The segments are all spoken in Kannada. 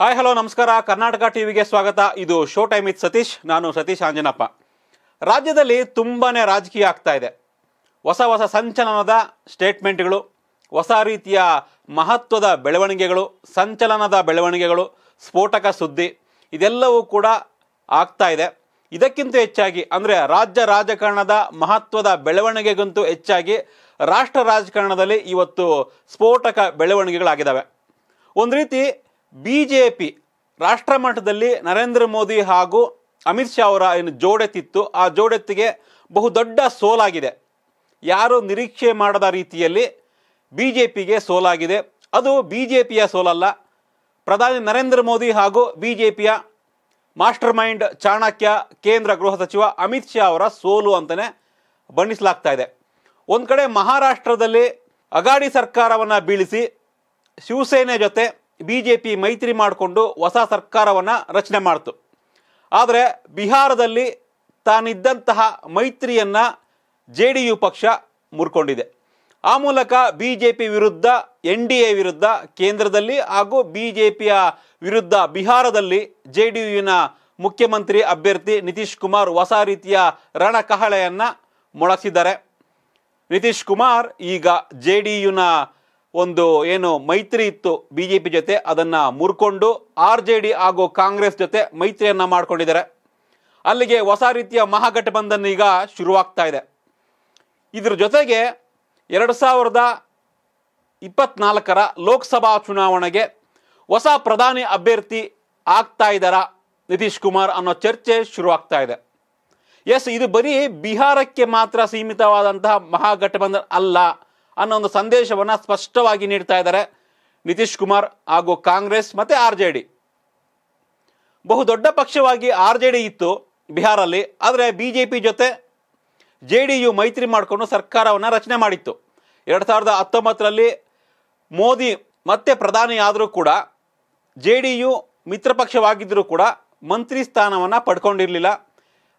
ಹಾಯ್ ಹಲೋ ನಮಸ್ಕಾರ ಕರ್ನಾಟಕ ಟಿವಿಗೆ ಸ್ವಾಗತ ಇದು ಶೋ ಟೈಮ್ ಇತ್ ಸತೀಶ್ ನಾನು ಸತೀಶ್ ಆಂಜನಪ್ಪ ರಾಜ್ಯದಲ್ಲಿ ತುಂಬಾ ರಾಜಕೀಯ ಆಗ್ತಾ ಇದೆ ಹೊಸ ಹೊಸ ಸಂಚಲನದ ಸ್ಟೇಟ್ಮೆಂಟ್ಗಳು ಹೊಸ ರೀತಿಯ ಮಹತ್ವದ ಬೆಳವಣಿಗೆಗಳು ಸಂಚಲನದ ಬೆಳವಣಿಗೆಗಳು ಸ್ಫೋಟಕ ಸುದ್ದಿ ಇದೆಲ್ಲವೂ ಕೂಡ ಆಗ್ತಾ ಇದೆ ಇದಕ್ಕಿಂತ ಹೆಚ್ಚಾಗಿ ಅಂದರೆ ರಾಜ್ಯ ರಾಜಕಾರಣದ ಮಹತ್ವದ ಬೆಳವಣಿಗೆಗಂತೂ ಹೆಚ್ಚಾಗಿ ರಾಷ್ಟ್ರ ರಾಜಕಾರಣದಲ್ಲಿ ಇವತ್ತು ಸ್ಫೋಟಕ ಬೆಳವಣಿಗೆಗಳಾಗಿದ್ದಾವೆ ಒಂದು ರೀತಿ ಬಿ ಜೆ ಪಿ ರಾಷ್ಟ್ರ ಮಟ್ಟದಲ್ಲಿ ನರೇಂದ್ರ ಮೋದಿ ಹಾಗೂ ಅಮಿತ್ ಶಾ ಅವರ ಏನು ಜೋಡೆತ್ತಿತ್ತು ಆ ಜೋಡೆತ್ತಿಗೆ ಬಹುದೊಡ್ಡ ಸೋಲಾಗಿದೆ ಯಾರು ನಿರೀಕ್ಷೆ ಮಾಡದ ರೀತಿಯಲ್ಲಿ ಬಿ ಜೆ ಪಿಗೆ ಸೋಲಾಗಿದೆ ಅದು ಬಿ ಜೆ ಪಿಯ ಸೋಲಲ್ಲ ಪ್ರಧಾನಿ ನರೇಂದ್ರ ಮೋದಿ ಹಾಗೂ ಬಿ ಜೆ ಪಿಯ ಮಾಸ್ಟರ್ ಮೈಂಡ್ ಚಾಣಕ್ಯ ಕೇಂದ್ರ ಗೃಹ ಸಚಿವ ಅಮಿತ್ ಶಾ ಅವರ ಸೋಲು ಅಂತಲೇ ಬಣ್ಣಿಸಲಾಗ್ತಾ ಇದೆ ಒಂದು ಕಡೆ ಮಹಾರಾಷ್ಟ್ರದಲ್ಲಿ ಅಗಾಡಿ ಸರ್ಕಾರವನ್ನು ಬೀಳಿಸಿ ಶಿವಸೇನೆ ಜೊತೆ ಬಿ ಜೆ ಪಿ ಮೈತ್ರಿ ಮಾಡಿಕೊಂಡು ಹೊಸ ಸರ್ಕಾರವನ್ನು ರಚನೆ ಮಾಡ್ತು ಆದರೆ ಬಿಹಾರದಲ್ಲಿ ತಾನಿದ್ದಂತಹ ಮೈತ್ರಿಯನ್ನು ಜೆ ಡಿ ಯು ಪಕ್ಷ ಮುರ್ಕೊಂಡಿದೆ ಆ ಮೂಲಕ ಬಿ ಜೆ ಪಿ ವಿರುದ್ಧ ಎನ್ ಡಿ ಎ ವಿರುದ್ಧ ಕೇಂದ್ರದಲ್ಲಿ ಹಾಗೂ ಬಿ ಜೆ ಪಿಯ ವಿರುದ್ಧ ಬಿಹಾರದಲ್ಲಿ ಜೆ ಡಿ ಯುವಿನ ಮುಖ್ಯಮಂತ್ರಿ ಅಭ್ಯರ್ಥಿ ನಿತೀಶ್ ಕುಮಾರ್ ಹೊಸ ರೀತಿಯ ರಣಕಹಳೆಯನ್ನು ಮೊಳಸಿದ್ದಾರೆ ನಿತೀಶ್ ಕುಮಾರ್ ಈಗ ಜೆ ಡಿ ಯುನ ಒಂದು ಏನು ಮೈತ್ರಿ ಇತ್ತು ಬಿ ಜೆ ಪಿ ಜೊತೆ ಅದನ್ನು ಮುರ್ಕೊಂಡು ಆರ್ ಜೆ ಡಿ ಹಾಗೂ ಕಾಂಗ್ರೆಸ್ ಜೊತೆ ಮೈತ್ರಿಯನ್ನು ಮಾಡಿಕೊಂಡಿದ್ದಾರೆ ಅಲ್ಲಿಗೆ ಹೊಸ ರೀತಿಯ ಮಹಾಗಠಬಂಧನ್ ಈಗ ಶುರುವಾಗ್ತಾ ಇದೆ ಇದ್ರ ಜೊತೆಗೆ ಎರಡು ಸಾವಿರದ ಇಪ್ಪತ್ನಾಲ್ಕರ ಲೋಕಸಭಾ ಚುನಾವಣೆಗೆ ಹೊಸ ಪ್ರಧಾನಿ ಅಭ್ಯರ್ಥಿ ಆಗ್ತಾ ಇದ್ದಾರಾ ನಿತೀಶ್ ಕುಮಾರ್ ಅನ್ನೋ ಚರ್ಚೆ ಶುರುವಾಗ್ತಾ ಇದೆ ಎಸ್ ಇದು ಬರೀ ಬಿಹಾರಕ್ಕೆ ಮಾತ್ರ ಸೀಮಿತವಾದಂತಹ ಮಹಾಗಠಬಂಧನ್ ಅಲ್ಲ ಅನ್ನೋ ಒಂದು ಸಂದೇಶವನ್ನು ಸ್ಪಷ್ಟವಾಗಿ ನೀಡ್ತಾ ಇದ್ದಾರೆ ನಿತೀಶ್ ಕುಮಾರ್ ಹಾಗೂ ಕಾಂಗ್ರೆಸ್ ಮತ್ತು ಆರ್ ಜೆ ಡಿ ಬಹುದೊಡ್ಡ ಪಕ್ಷವಾಗಿ ಆರ್ ಜೆ ಡಿ ಇತ್ತು ಬಿಹಾರಲ್ಲಿ ಆದರೆ ಬಿ ಜೆ ಪಿ ಜೊತೆ ಜೆ ಡಿ ಯು ಮೈತ್ರಿ ಮಾಡಿಕೊಂಡು ಸರ್ಕಾರವನ್ನು ರಚನೆ ಮಾಡಿತ್ತು ಎರಡು ಸಾವಿರದ ಹತ್ತೊಂಬತ್ತರಲ್ಲಿ ಮೋದಿ ಮತ್ತೆ ಪ್ರಧಾನಿ ಆದರೂ ಕೂಡ ಜೆ ಡಿ ಯು ಮಿತ್ರ ಪಕ್ಷವಾಗಿದ್ದರೂ ಕೂಡ ಮಂತ್ರಿ ಸ್ಥಾನವನ್ನು ಪಡ್ಕೊಂಡಿರಲಿಲ್ಲ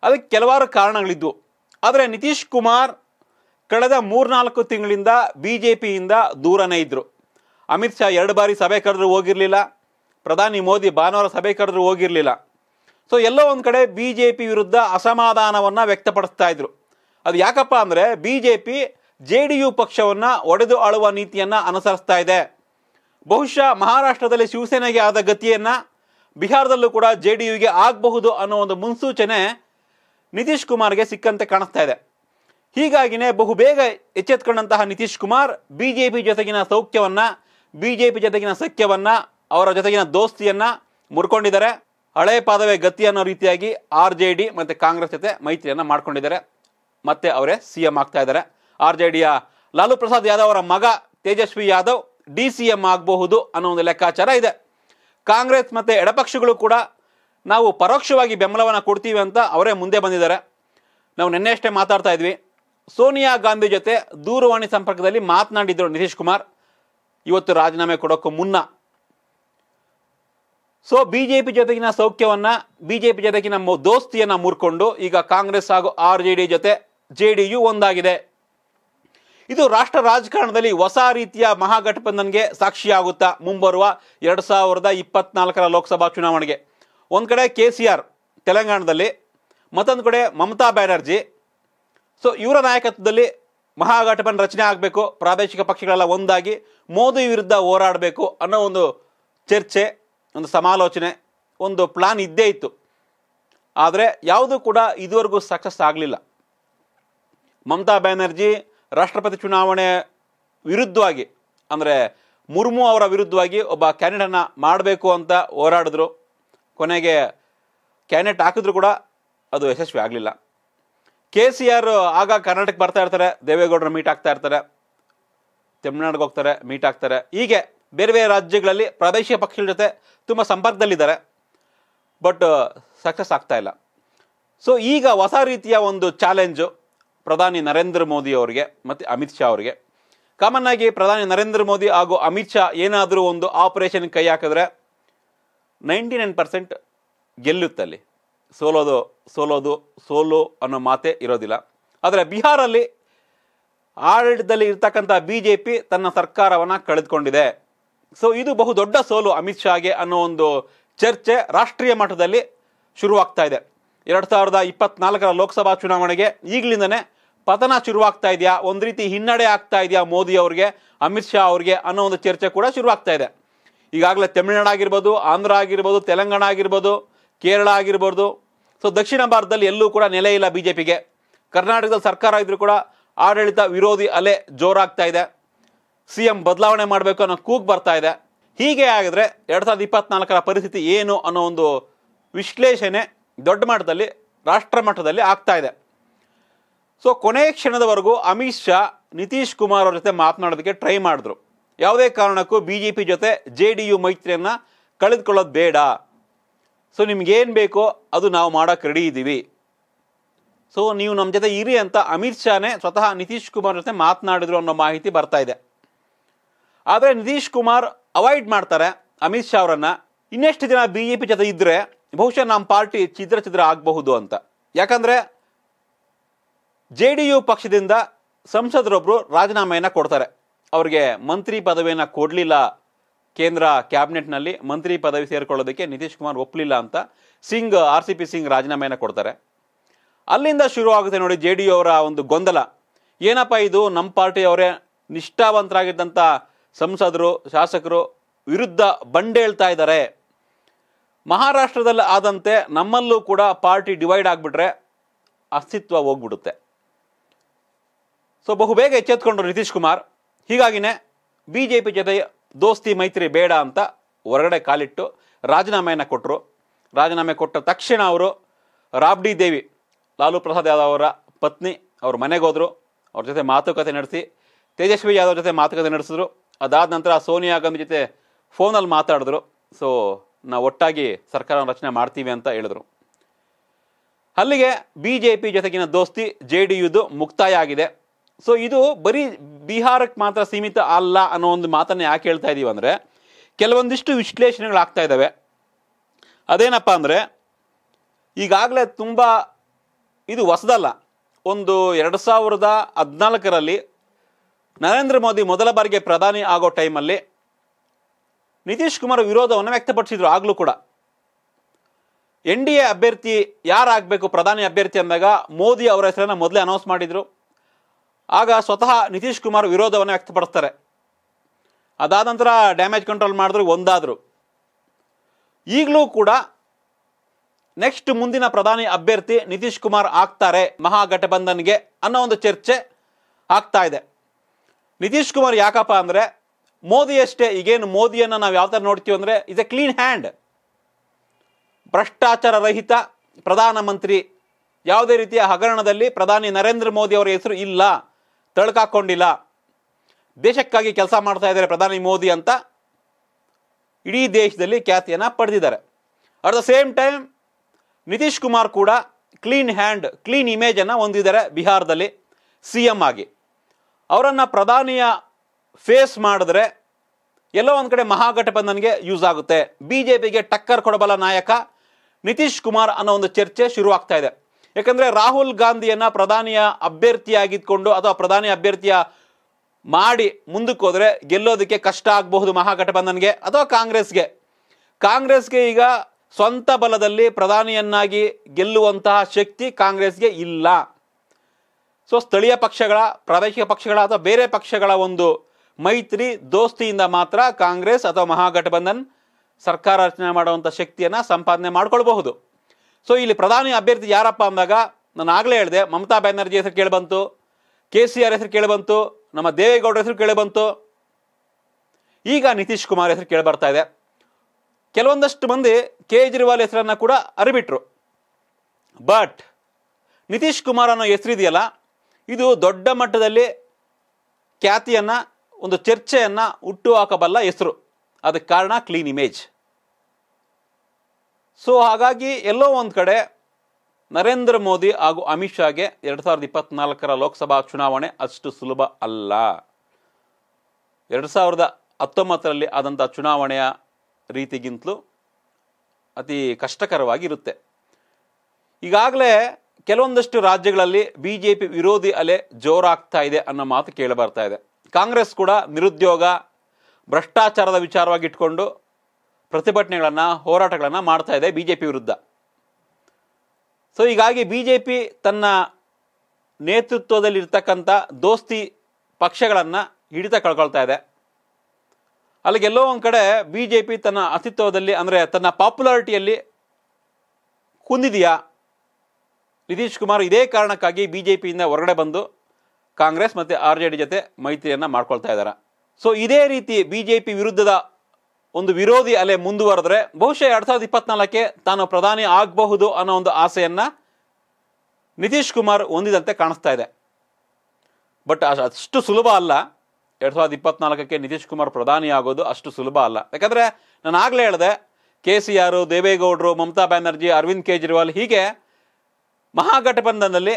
ಅದಕ್ಕೆ ಕೆಲವಾರು ಕಾರಣಗಳಿದ್ವು ಆದರೆ ನಿತೀಶ್ ಕುಮಾರ್ ಕಳೆದ ಮೂರ್ನಾಲ್ಕು ತಿಂಗಳಿಂದ ಬಿ ಜೆ ಪಿಯಿಂದ ದೂರನೇ ಇದ್ದರು ಅಮಿತ್ ಶಾ ಎರಡು ಬಾರಿ ಸಭೆ ಕರೆದ್ರೂ ಹೋಗಿರಲಿಲ್ಲ ಪ್ರಧಾನಿ ಮೋದಿ ಭಾನುವಾರ ಸಭೆ ಕರೆದ್ರೂ ಹೋಗಿರಲಿಲ್ಲ ಸೊ ಎಲ್ಲೋ ಒಂದು ಕಡೆ ಬಿ ಜೆ ಪಿ ವಿರುದ್ಧ ಅಸಮಾಧಾನವನ್ನು ವ್ಯಕ್ತಪಡಿಸ್ತಾ ಇದ್ರು ಅದು ಯಾಕಪ್ಪ ಅಂದರೆ B J P J D U ಪಕ್ಷವನ್ನು ಒಡೆದು ಆಳುವ ನೀತಿಯನ್ನು ಅನುಸರಿಸ್ತಾ ಇದೆ ಬಹುಶಃ ಮಹಾರಾಷ್ಟ್ರದಲ್ಲಿ ಶಿವಸೇನೆಗೆ ಆದ ಗತಿಯನ್ನು ಬಿಹಾರದಲ್ಲೂ ಕೂಡ ಜೆ ಡಿ ಯುಗೆ ಆಗಬಹುದು ಅನ್ನೋ ಒಂದು ಮುನ್ಸೂಚನೆ ನಿತೀಶ್ ಕುಮಾರ್ಗೆ ಸಿಕ್ಕಂತೆ ಕಾಣಿಸ್ತಾ ಇದೆ ಹೀಗಾಗಿನೇ ಬೇಗ ಎಚ್ಚೆತ್ಕೊಂಡಂತಹ Nitish Kumar B J P ಜೊತೆಗಿನ ಸೌಖ್ಯವನ್ನು ಬಿ ಜೆ ಪಿ ಜೊತೆಗಿನ ಸಖ್ಯವನ್ನು ಅವರ ಜೊತೆಗಿನ ದೋಸ್ತಿಯನ್ನು ಮುರ್ಕೊಂಡಿದ್ದಾರೆ ಹಳೆ ಪಾದವೇ ಗತಿ ಅನ್ನೋ ರೀತಿಯಾಗಿ ಆರ್ ಜೆ ಡಿ ಮತ್ತು ಕಾಂಗ್ರೆಸ್ ಜೊತೆ ಮೈತ್ರಿಯನ್ನು ಮಾಡ್ಕೊಂಡಿದ್ದಾರೆ ಮತ್ತೆ ಅವರೇ ಸಿ ಎಂ ಆಗ್ತಾ ಇದ್ದಾರೆ ಆರ್ ಜೆ ಡಿಯ ಲಾಲು ಪ್ರಸಾದ್ ಯಾದವ್ ಅವರ ಮಗ Tejashwi Yadav D C M ಆಗಬಹುದು ಅನ್ನೋ ಒಂದು ಲೆಕ್ಕಾಚಾರ ಇದೆ ಕಾಂಗ್ರೆಸ್ ಮತ್ತು ಎಡಪಕ್ಷಗಳು ಕೂಡ ನಾವು ಪರೋಕ್ಷವಾಗಿ ಬೆಂಬಲವನ್ನು ಕೊಡ್ತೀವಿ ಅಂತ ಅವರೇ ಮುಂದೆ ಬಂದಿದ್ದಾರೆ ನಾವು ನಿನ್ನೆಯಷ್ಟೇ ಮಾತಾಡ್ತಾ ಇದ್ವಿ ಸೋನಿಯಾ ಗಾಂಧಿ ಜೊತೆ ದೂರವಾಣಿ ಸಂಪರ್ಕದಲ್ಲಿ ಮಾತನಾಡಿದ್ರು ನಿತೀಶ್ ಕುಮಾರ್ ಇವತ್ತು ರಾಜೀನಾಮೆ ಕೊಡೋಕ್ಕೂ ಮುನ್ನ ಸೊ ಬಿಜೆಪಿ ಜೊತೆಗಿನ ಸೌಖ್ಯವನ್ನ ಬಿಜೆಪಿ ಜೊತೆಗಿನ ದೋಸ್ತಿಯನ್ನ ಮುರ್ಕೊಂಡು ಈಗ ಕಾಂಗ್ರೆಸ್ ಹಾಗೂ ಆರ್ ಜೆ ಡಿ ಜೊತೆ ಜೆ ಡಿ ಯು ಒಂದಾಗಿದೆ ಇದು ರಾಷ್ಟ್ರ ರಾಜಕಾರಣದಲ್ಲಿ ಹೊಸ ರೀತಿಯ ಮಹಾಗಠಬಂಧನ್ಗೆ ಸಾಕ್ಷಿಯಾಗುತ್ತಾ ಮುಂಬರುವ ಎರಡು ಸಾವಿರದ ಇಪ್ಪತ್ನಾಲ್ಕರ ಲೋಕಸಭಾ ಚುನಾವಣೆಗೆ ಒಂದು ಕಡೆ ಕೆ ಸಿ ಆರ್ ತೆಲಂಗಾಣದಲ್ಲಿ ಮತ್ತೊಂದು ಕಡೆ ಮಮತಾ ಬ್ಯಾನರ್ಜಿ ಸೊ ಇವರ ನಾಯಕತ್ವದಲ್ಲಿ ಮಹಾಘಟಬಂಧನ ರಚನೆ ಆಗಬೇಕು ಪ್ರಾದೇಶಿಕ ಪಕ್ಷಗಳೆಲ್ಲ ಒಂದಾಗಿ ಮೋದಿ ವಿರುದ್ಧ ಹೋರಾಡಬೇಕು ಅನ್ನೋ ಒಂದು ಚರ್ಚೆ ಒಂದು ಸಮಾಲೋಚನೆ ಒಂದು ಪ್ಲಾನ್ ಇದ್ದೇ ಇತ್ತು ಆದರೆ ಯಾವುದೂ ಕೂಡ ಇದುವರೆಗೂ ಸಕ್ಸಸ್ ಆಗಲಿಲ್ಲ ಮಮತಾ ಬ್ಯಾನರ್ಜಿ ರಾಷ್ಟ್ರಪತಿ ಚುನಾವಣೆ ವಿರುದ್ಧವಾಗಿ ಅಂದರೆ ಮುರ್ಮು ಅವರ ವಿರುದ್ಧವಾಗಿ ಒಬ್ಬ ಕ್ಯಾಂಡಿಡೇಟನ್ನು ಮಾಡಬೇಕು ಅಂತ ಹೋರಾಡಿದ್ರು ಕೊನೆಗೆ ಕ್ಯಾಂಡಿಡೇಟ್ ಹಾಕಿದ್ರು ಕೂಡ ಅದು ಯಶಸ್ವಿ ಆಗಲಿಲ್ಲ ಕೆ ಸಿ ಆರ್ ಆಗ ಕರ್ನಾಟಕ ಬರ್ತಾ ಇರ್ತಾರೆ ದೇವೇಗೌಡರು ಮೀಟ್ ಆಗ್ತಾ ಇರ್ತಾರೆ ತಮಿಳ್ನಾಡಿಗೆ ಹೋಗ್ತಾರೆ ಮೀಟ್ ಆಗ್ತಾರೆ ಹೀಗೆ ಬೇರೆ ಬೇರೆ ರಾಜ್ಯಗಳಲ್ಲಿ ಪ್ರಾದೇಶಿಕ ಪಕ್ಷಗಳ ಜೊತೆ ತುಂಬ ಸಂಪರ್ಕದಲ್ಲಿದ್ದಾರೆ ಬಟ್ ಸಕ್ಸಸ್ uh, ಆಗ್ತಾ ಇಲ್ಲ ಸೊ ಈಗ ಹೊಸ ರೀತಿಯ ಒಂದು ಚಾಲೆಂಜು ಪ್ರಧಾನಿ ನರೇಂದ್ರ ಮೋದಿ ಅವರಿಗೆ ಮತ್ತು ಅಮಿತ್ ಶಾ ಅವರಿಗೆ ಕಾಮನ್ ಆಗಿ ಪ್ರಧಾನಿ ನರೇಂದ್ರ ಮೋದಿ ಹಾಗೂ ಅಮಿತ್ ಶಾ ಏನಾದರೂ ಒಂದು ಆಪರೇಷನ್ ಕೈ ಹಾಕಿದ್ರೆ ನೈಂಟಿ ನೈನ್ ಪರ್ಸೆಂಟ್ ಗೆಲ್ಲುತ್ತಲ್ಲಿ ಸೋಲೋದು ಸೋಲೋದು ಸೋಲು ಅನ್ನೋ ಮಾತೇ ಇರೋದಿಲ್ಲ ಆದರೆ ಬಿಹಾರಲ್ಲಿ ಆಡಳಿತದಲ್ಲಿ ಇರ್ತಕ್ಕಂಥ ಬಿ ಜೆ ಪಿ ತನ್ನ ಸರ್ಕಾರವನ್ನು ಕಳೆದುಕೊಂಡಿದೆ ಸೊ ಇದು ಬಹು ದೊಡ್ಡ ಸೋಲು ಅಮಿತ್ ಶಾಗೆ ಅನ್ನೋ ಒಂದು ಚರ್ಚೆ ರಾಷ್ಟ್ರೀಯ ಮಟ್ಟದಲ್ಲಿ ಶುರುವಾಗ್ತಾ ಇದೆ ಎರಡು ಸಾವಿರದ ಇಪ್ಪತ್ನಾಲ್ಕರ ಲೋಕಸಭಾ ಚುನಾವಣೆಗೆ ಈಗಲಿಂದನೇ ಪತನ ಶುರುವಾಗ್ತಾ ಇದೆಯಾ ಒಂದು ರೀತಿ ಹಿನ್ನಡೆ ಆಗ್ತಾ ಇದೆಯಾ ಮೋದಿ ಅವ್ರಿಗೆ ಅಮಿತ್ ಶಾ ಅವ್ರಿಗೆ ಅನ್ನೋ ಒಂದು ಚರ್ಚೆ ಕೂಡ ಶುರುವಾಗ್ತಾ ಇದೆ ಈಗಾಗಲೇ ತಮಿಳುನಾಡು ಆಗಿರ್ಬೋದು ಆಂಧ್ರ ಆಗಿರ್ಬೋದು ತೆಲಂಗಾಣ ಆಗಿರ್ಬೋದು ಕೇರಳ ಆಗಿರ್ಬೋದು ಸೊ ದಕ್ಷಿಣ ಭಾರತದಲ್ಲಿ ಎಲ್ಲೂ ಕೂಡ ನೆಲೆ ಇಲ್ಲ ಬಿ ಜೆ ಪಿಗೆ ಕರ್ನಾಟಕದಲ್ಲಿ ಸರ್ಕಾರ ಇದ್ರೂ ಕೂಡ ಆಡಳಿತ ವಿರೋಧಿ ಅಲೆ ಜೋರಾಗ್ತಾ ಇದೆ ಸಿ ಎಂ ಬದಲಾವಣೆ ಮಾಡಬೇಕು ಅನ್ನೋ ಕೂಗ್ ಬರ್ತಾ ಇದೆ ಹೀಗೆ ಆಗಿದ್ರೆ ಎರಡು ಸಾವಿರದ ಇಪ್ಪತ್ನಾಲ್ಕರ ಪರಿಸ್ಥಿತಿ ಏನು ಅನ್ನೋ ಒಂದು ವಿಶ್ಲೇಷಣೆ ದೊಡ್ಡ ಮಟ್ಟದಲ್ಲಿ ರಾಷ್ಟ್ರ ಮಟ್ಟದಲ್ಲಿ ಆಗ್ತಾ ಇದೆ ಸೊ ಕೊನೆ ಕ್ಷಣದವರೆಗೂ ಅಮಿತ್ ಶಾ ನಿತೀಶ್ ಕುಮಾರ್ ಅವ್ರ ಜೊತೆ ಮಾತನಾಡೋದಕ್ಕೆ ಟ್ರೈ ಮಾಡಿದ್ರು ಯಾವುದೇ ಕಾರಣಕ್ಕೂ ಬಿ ಜೆ ಪಿ ಜೊತೆ ಜೆ ಡಿ ಯು ಮೈತ್ರಿಯನ್ನು ಕಳೆದುಕೊಳ್ಳೋದು ಬೇಡ ಸೊ ನಿಮ್ಗೇನು ಬೇಕೋ ಅದು ನಾವು ಮಾಡೋಕ್ಕೆ ರೆಡಿ ಇದ್ದೀವಿ ಸೊ ನೀವು ನಮ್ಮ ಜೊತೆ ಇರಿ ಅಂತ ಅಮಿತ್ ಶಾನೇ ಸ್ವತಃ ನಿತೀಶ್ ಕುಮಾರ್ ಜೊತೆ ಮಾತನಾಡಿದ್ರು ಅನ್ನೋ ಮಾಹಿತಿ ಬರ್ತಾ ಇದೆ ಆದರೆ ನಿತೀಶ್ ಕುಮಾರ್ ಅವಾಯ್ಡ್ ಮಾಡ್ತಾರೆ ಅಮಿತ್ ಶಾ ಅವರನ್ನು ಇನ್ನೆಷ್ಟು ಜನ ಬಿ ಜೆ ಪಿ ಜೊತೆ ಇದ್ದರೆ ಬಹುಶಃ ನಮ್ಮ ಪಾರ್ಟಿ ಚಿತ್ರ ಚಿತ್ರ ಆಗಬಹುದು ಅಂತ ಯಾಕಂದರೆ ಜೆ ಡಿ ಯು ಪಕ್ಷದಿಂದ ಸಂಸದರೊಬ್ಬರು ರಾಜೀನಾಮೆಯನ್ನು ಕೊಡ್ತಾರೆ ಅವರಿಗೆ ಮಂತ್ರಿ ಪದವಿಯನ್ನು ಕೊಡಲಿಲ್ಲ ಕೇಂದ್ರ ಕ್ಯಾಬಿನೆಟ್ನಲ್ಲಿ ಮಂತ್ರಿ ಪದವಿ ಸೇರಿಕೊಳ್ಳೋದಕ್ಕೆ ನಿತೀಶ್ ಕುಮಾರ್ ಒಪ್ಪಲಿಲ್ಲ ಅಂತ Singh R C P Singh ರಾಜೀನಾಮೆಯನ್ನು ಕೊಡ್ತಾರೆ ಅಲ್ಲಿಂದ ಶುರುವಾಗುತ್ತೆ ನೋಡಿ ಜೆ ಡಿ ಯು ಅವರ ಒಂದು ಗೊಂದಲ ಏನಪ್ಪ ಇದು ನಮ್ಮ ಪಾರ್ಟಿಯವರೇ ನಿಷ್ಠಾವಂತರಾಗಿದ್ದಂಥ ಸಂಸದರು ಶಾಸಕರು ವಿರುದ್ಧ ಬಂಡೇಳ್ತಾ ಇದ್ದಾರೆ ಮಹಾರಾಷ್ಟ್ರದಲ್ಲಿ ಆದಂತೆ ನಮ್ಮಲ್ಲೂ ಕೂಡ ಪಾರ್ಟಿ ಡಿವೈಡ್ ಆಗಿಬಿಟ್ರೆ ಅಸ್ತಿತ್ವ ಹೋಗ್ಬಿಡುತ್ತೆ ಸೊ ಬಹುಬೇಗ ಎಚ್ಚೆತ್ಕೊಂಡ್ರು ನಿತೀಶ್ ಕುಮಾರ್ ಹೀಗಾಗಿನೇ ಬಿ ಜೆ ಪಿ ಜೊತೆ ದೋಸ್ತಿ ಮೈತ್ರಿ ಬೇಡ ಅಂತ ಹೊರಗಡೆ ಕಾಲಿಟ್ಟು ರಾಜೀನಾಮೆಯನ್ನು ಕೊಟ್ಟರು ರಾಜೀನಾಮೆ ಕೊಟ್ಟ ತಕ್ಷಣ ಅವರು ರಾಬ್ಡಿ ದೇವಿ ಲಾಲು ಪ್ರಸಾದ್ ಯಾದವ್ ಅವರ ಪತ್ನಿ ಅವ್ರ ಮನೆಗೆ ಹೋದರು ಅವ್ರ ಜೊತೆ ಮಾತುಕತೆ ನಡೆಸಿ ತೇಜಸ್ವಿ ಯಾದವ್ ಜೊತೆ ಮಾತುಕತೆ ನಡೆಸಿದ್ರು ಅದಾದ ನಂತರ ಸೋನಿಯಾ ಗಾಂಧಿ ಜೊತೆ ಫೋನಲ್ಲಿ ಮಾತಾಡಿದ್ರು ಸೊ ನಾವು ಒಟ್ಟಾಗಿ ಸರ್ಕಾರ ರಚನೆ ಮಾಡ್ತೀವಿ ಅಂತ ಹೇಳಿದರು ಅಲ್ಲಿಗೆ ಬಿ ಜೆ ಪಿ ಜೊತೆಗಿನ ದೋಸ್ತಿ ಜೆ ಡಿ ಯುದು ಮುಕ್ತಾಯ ಆಗಿದೆ ಸೊ ಇದು ಬರೀ ಬಿಹಾರಕ್ಕೆ ಮಾತ್ರ ಸೀಮಿತ ಅಲ್ಲ ಅನ್ನೋ ಒಂದು ಮಾತನ್ನು ಯಾಕೆ ಹೇಳ್ತಾ ಇದ್ದೀವಿ ಅಂದರೆ ಕೆಲವೊಂದಿಷ್ಟು ವಿಶ್ಲೇಷಣೆಗಳು ಆಗ್ತಾ ಇದ್ದಾವೆ ಅದೇನಪ್ಪ ಅಂದರೆ ಈಗಾಗಲೇ ತುಂಬ ಇದು ಹೊಸದಲ್ಲ ಒಂದು ಎರಡು ಸಾವಿರದ ಹದಿನಾಲ್ಕರಲ್ಲಿ ನರೇಂದ್ರ ಮೋದಿ ಮೊದಲ ಬಾರಿಗೆ ಪ್ರಧಾನಿ ಆಗೋ ಟೈಮಲ್ಲಿ ನಿತೀಶ್ ಕುಮಾರ್ ವಿರೋಧವನ್ನು ವ್ಯಕ್ತಪಡಿಸಿದ್ರು ಆಗಲೂ ಕೂಡ ಎನ್ ಡಿ ಎ ಅಭ್ಯರ್ಥಿ ಯಾರಾಗಬೇಕು ಪ್ರಧಾನಿ ಅಭ್ಯರ್ಥಿ ಅಂದಾಗ ಮೋದಿ ಅವರ ಹೆಸರನ್ನು ಮೊದಲೇ ಅನೌನ್ಸ್ ಮಾಡಿದರು ಆಗ ಸ್ವತಃ ನಿತೀಶ್ ಕುಮಾರ್ ವಿರೋಧವನ್ನು ವ್ಯಕ್ತಪಡಿಸ್ತಾರೆ ಅದಾದ ನಂತರ ಡ್ಯಾಮೇಜ್ ಕಂಟ್ರೋಲ್ ಮಾಡಿದ್ರು ಒಂದಾದರು ಈಗಲೂ ಕೂಡ ನೆಕ್ಸ್ಟ್ ಮುಂದಿನ ಪ್ರಧಾನಿ ಅಭ್ಯರ್ಥಿ ನಿತೀಶ್ ಕುಮಾರ್ ಆಗ್ತಾರೆ ಮಹಾಗಠಬಂಧನ್ಗೆ ಅನ್ನೋ ಒಂದು ಚರ್ಚೆ ಆಗ್ತಾ ಇದೆ ನಿತೀಶ್ ಕುಮಾರ್ ಯಾಕಪ್ಪ ಅಂದರೆ ಮೋದಿಯಷ್ಟೇ ಈಗೇನು ಮೋದಿಯನ್ನು ನಾವು ಯಾವ ಥರ ನೋಡ್ತೀವಿ ಅಂದರೆ ಇಸ್ ಎ ಕ್ಲೀನ್ ಹ್ಯಾಂಡ್ ಭ್ರಷ್ಟಾಚಾರ ರಹಿತ ಪ್ರಧಾನಮಂತ್ರಿ ಯಾವುದೇ ರೀತಿಯ ಹಗರಣದಲ್ಲಿ ಪ್ರಧಾನಿ ನರೇಂದ್ರ ಮೋದಿ ಅವರ ಹೆಸರು ಇಲ್ಲ ತಳ್ಕಾಕೊಂಡಿಲ್ಲ ದೇಶಕ್ಕಾಗಿ ಕೆಲಸ ಮಾಡ್ತಾ ಇದ್ದಾರೆ ಪ್ರಧಾನಿ ಮೋದಿ ಅಂತ ಇಡೀ ದೇಶದಲ್ಲಿ ಖ್ಯಾತಿಯನ್ನು ಪಡೆದಿದ್ದಾರೆ at the same time Nitish Kumar ಕೂಡ ಕ್ಲೀನ್ ಹ್ಯಾಂಡ್ ಕ್ಲೀನ್ ಇಮೇಜನ್ನು ಹೊಂದಿದ್ದಾರೆ ಬಿಹಾರದಲ್ಲಿ ಸಿ ಎಮ್ ಆಗಿ ಅವರನ್ನು ಪ್ರಧಾನಿಯ ಫೇಸ್ ಮಾಡಿದ್ರೆ ಎಲ್ಲೋ ಒಂದು ಕಡೆ ಮಹಾಗಠಬಂಧನ್ಗೆ ಯೂಸ್ ಆಗುತ್ತೆ ಬಿ ಜೆ ಪಿಗೆ ಟಕ್ಕರ್ ಕೊಡಬಲ್ಲ ನಾಯಕ ನಿತೀಶ್ ಕುಮಾರ್ ಅನ್ನೋ ಒಂದು ಚರ್ಚೆ ಶುರುವಾಗ್ತಾ ಇದೆ ಯಾಕಂದ್ರೆ ರಾಹುಲ್ ಗಾಂಧಿಯನ್ನ ಪ್ರಧಾನಿಯ ಅಭ್ಯರ್ಥಿಯಾಗಿದ್ಕೊಂಡು ಅಥವಾ ಪ್ರಧಾನಿ ಅಭ್ಯರ್ಥಿಯ ಮಾಡಿ ಮುಂದಕ್ಕೆ ಹೋದ್ರೆ ಗೆಲ್ಲೋದಕ್ಕೆ ಕಷ್ಟ ಆಗಬಹುದು ಮಹಾಗಠಬಂಧನ್ಗೆ ಅಥವಾ ಕಾಂಗ್ರೆಸ್ಗೆ ಕಾಂಗ್ರೆಸ್ಗೆ ಈಗ ಸ್ವಂತ ಬಲದಲ್ಲಿ ಪ್ರಧಾನಿಯನ್ನಾಗಿ ಗೆಲ್ಲುವಂತಹ ಶಕ್ತಿ ಕಾಂಗ್ರೆಸ್ಗೆ ಇಲ್ಲ ಸೊ ಸ್ಥಳೀಯ ಪಕ್ಷಗಳ ಪ್ರಾದೇಶಿಕ ಪಕ್ಷಗಳ ಅಥವಾ ಬೇರೆ ಪಕ್ಷಗಳ ಒಂದು ಮೈತ್ರಿ ದೋಸ್ತಿಯಿಂದ ಮಾತ್ರ ಕಾಂಗ್ರೆಸ್ ಅಥವಾ ಮಹಾಗಠಬಂಧನ್ ಸರ್ಕಾರ ರಚನೆ ಮಾಡುವಂಥ ಶಕ್ತಿಯನ್ನು ಸಂಪಾದನೆ ಮಾಡಿಕೊಳ್ಬಹುದು ಸೊ ಇಲ್ಲಿ ಪ್ರಧಾನಿ ಅಭ್ಯರ್ಥಿ ಯಾರಪ್ಪ ಅಂದಾಗ ನಾನು ಆಗಲೇ ಹೇಳಿದೆ ಮಮತಾ ಬ್ಯಾನರ್ಜಿ ಹೆಸರು ಕೇಳಿಬಂತು ಕೆ ಸಿ ಆರ್ ಹೆಸರು ಕೇಳಿಬಂತು ನಮ್ಮ ದೇವೇಗೌಡರ ಹೆಸರು ಕೇಳಿಬಂತು ಈಗ ನಿತೀಶ್ ಕುಮಾರ್ ಹೆಸರು ಕೇಳಿ ಬರ್ತಾ ಇದೆ ಕೆಲವೊಂದಷ್ಟು ಮಂದಿ ಕೇಜ್ರಿವಾಲ್ ಹೆಸರನ್ನು ಕೂಡ ಅರಿಬಿಟ್ರು ಬಟ್ ನಿತೀಶ್ ಕುಮಾರ್ ಅನ್ನೋ ಹೆಸರಿದೆಯಲ್ಲ ಇದು ದೊಡ್ಡ ಮಟ್ಟದಲ್ಲಿ ಖ್ಯಾತಿಯನ್ನು ಒಂದು ಚರ್ಚೆಯನ್ನು ಹುಟ್ಟು ಹಾಕಬಲ್ಲ ಹೆಸರು ಅದಕ್ಕೆ ಕಾರಣ ಕ್ಲೀನ್ ಇಮೇಜ್ ಸೊ ಹಾಗಾಗಿ ಎಲ್ಲೋ ಒಂದು ಕಡೆ ನರೇಂದ್ರ ಮೋದಿ ಹಾಗೂ ಅಮಿತ್ ಶಾಗೆ ಎರಡು ಸಾವಿರದ ಇಪ್ಪತ್ನಾಲ್ಕರ ಲೋಕಸಭಾ ಚುನಾವಣೆ ಅಷ್ಟು ಸುಲಭ ಅಲ್ಲ ಎರಡು ಸಾವಿರದ ಹತ್ತೊಂಬತ್ತರಲ್ಲಿ ಆದಂಥ ಚುನಾವಣೆಯ ರೀತಿಗಿಂತಲೂ ಅತಿ ಕಷ್ಟಕರವಾಗಿರುತ್ತೆ ಈಗಾಗಲೇ ಕೆಲವೊಂದಷ್ಟು ರಾಜ್ಯಗಳಲ್ಲಿ ಬಿ ಜೆ ಪಿ ವಿರೋಧಿ ಅಲೆ ಜೋರಾಗ್ತಾ ಇದೆ ಅನ್ನೋ ಮಾತು ಕೇಳಿಬರ್ತಾ ಇದೆ ಕಾಂಗ್ರೆಸ್ ಕೂಡ ನಿರುದ್ಯೋಗ ಭ್ರಷ್ಟಾಚಾರದ ವಿಚಾರವಾಗಿ ಪ್ರತಿಭಟನೆಗಳನ್ನು ಹೋರಾಟಗಳನ್ನು ಮಾಡ್ತಾ ಇದೆ ಬಿ ಜೆ ಪಿ ವಿರುದ್ಧ ಸೊ ಹೀಗಾಗಿ ಬಿ ಜೆ ಪಿ ತನ್ನ ನೇತೃತ್ವದಲ್ಲಿರ್ತಕ್ಕಂಥ ದೋಸ್ತಿ ಪಕ್ಷಗಳನ್ನು ಹಿಡಿತ ಕಳ್ಕೊಳ್ತಾ ಇದೆ ಅಲ್ಲಿಗೆಲ್ಲೋ ಒಂದು ಕಡೆ ಬಿ ಜೆ ಪಿ ತನ್ನ ಅಸ್ತಿತ್ವದಲ್ಲಿ ಅಂದರೆ ತನ್ನ ಪಾಪ್ಯುಲಾರಿಟಿಯಲ್ಲಿ ಕುಂದಿದೆಯಾ ನಿತೀಶ್ ಕುಮಾರ್ ಇದೇ ಕಾರಣಕ್ಕಾಗಿ ಬಿ ಜೆ ಪಿಯಿಂದ ಹೊರಗಡೆ ಬಂದು ಕಾಂಗ್ರೆಸ್ ಮತ್ತು ಆರ್ ಜೆ ಡಿ ಜೊತೆ ಮೈತ್ರಿಯನ್ನು ಮಾಡ್ಕೊಳ್ತಾ ಇದ್ದಾರೆ ಸೊ ಇದೇ ರೀತಿ ಬಿ ಜೆ ಪಿ ವಿರುದ್ಧದ ಒಂದು ವಿರೋಧಿ ಅಲೆ ಮುಂದುವರೆದ್ರೆ ಬಹುಶಃ ಎರಡ್ ಸಾವಿರದ ಇಪ್ಪತ್ನಾಲ್ಕಕ್ಕೆ ತಾನು ಪ್ರಧಾನಿ ಆಗಬಹುದು ಅನ್ನೋ ಒಂದು ಆಸೆಯನ್ನ ನಿತೀಶ್ ಕುಮಾರ್ ಹೊಂದಿದಂತೆ ಕಾಣಿಸ್ತಾ ಇದೆ ಬಟ್ ಅಷ್ಟು ಸುಲಭ ಅಲ್ಲ ಎರಡು ಸಾವಿರದ ಇಪ್ಪತ್ನಾಲ್ಕಕ್ಕೆ ನಿತೀಶ್ ಕುಮಾರ್ ಪ್ರಧಾನಿ ಆಗೋದು ಅಷ್ಟು ಸುಲಭ ಅಲ್ಲ ಯಾಕಂದರೆ ನಾನು ಆಗಲೇ ಹೇಳಿದೆ ಕೆ ಸಿ ಆರು ದೇವೇಗೌಡರು ಮಮತಾ ಬ್ಯಾನರ್ಜಿ ಅರವಿಂದ್ ಕೇಜ್ರಿವಾಲ್ ಹೀಗೆ ಮಹಾಗಠಬಂಧನದಲ್ಲಿ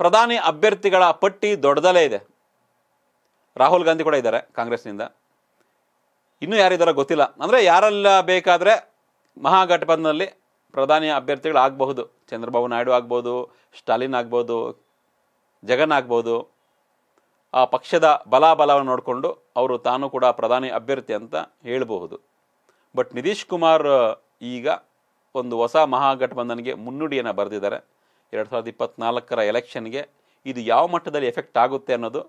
ಪ್ರಧಾನಿ ಅಭ್ಯರ್ಥಿಗಳ ಪಟ್ಟಿ ದೊಡ್ಡದಲ್ಲೇ ಇದೆ ರಾಹುಲ್ ಗಾಂಧಿ ಕೂಡ ಇದ್ದಾರೆ ಕಾಂಗ್ರೆಸ್ನಿಂದ ಇನ್ನೂ ಯಾರಿದಾರ ಗೊತ್ತಿಲ್ಲ ಅಂದರೆ ಯಾರೆಲ್ಲ ಬೇಕಾದರೆ ಮಹಾಗಠಬಂಧನಲ್ಲಿ ಪ್ರಧಾನಿ ಅಭ್ಯರ್ಥಿಗಳು ಆಗಬಹುದು ಚಂದ್ರಬಾಬು ನಾಯ್ಡು ಆಗ್ಬೋದು ಸ್ಟಾಲಿನ್ ಆಗ್ಬೋದು ಜಗನ್ ಆಗ್ಬೋದು ಆ ಪಕ್ಷದ ಬಲಾಬಲವನ್ನು ನೋಡಿಕೊಂಡು ಅವರು ತಾನು ಕೂಡ ಪ್ರಧಾನಿ ಅಭ್ಯರ್ಥಿ ಅಂತ ಹೇಳಬಹುದು ಬಟ್ ನಿತೀಶ್ ಕುಮಾರ್ ಈಗ ಒಂದು ಹೊಸ ಮಹಾಗಠಬಂಧನ್ಗೆ ಮುನ್ನುಡಿಯನ್ನು ಬರೆದಿದ್ದಾರೆ ಎರಡು ಸಾವಿರದ ಇಪ್ಪತ್ತ್ನಾಲ್ಕರ ಎಲೆಕ್ಷನ್ಗೆ ಇದು ಯಾವ ಮಟ್ಟದಲ್ಲಿ ಎಫೆಕ್ಟ್ ಆಗುತ್ತೆ ಅನ್ನೋದು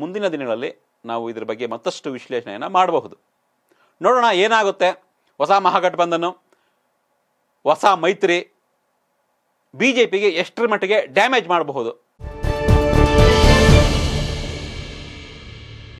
ಮುಂದಿನ ದಿನಗಳಲ್ಲಿ ನಾವು ಇದರ ಬಗ್ಗೆ ಮತ್ತಷ್ಟು ವಿಶ್ಲೇಷಣೆಯನ್ನು ಮಾಡಬಹುದು ನೋಡೋಣ ಏನಾಗುತ್ತೆ ಹೊಸ ಮಹಾಗಠಬಂಧನು ಹೊಸ ಮೈತ್ರಿ ಬಿ ಜೆ ಪಿಗೆ ಎಷ್ಟರ ಮಟ್ಟಿಗೆ ಡ್ಯಾಮೇಜ್ ಮಾಡಬಹುದು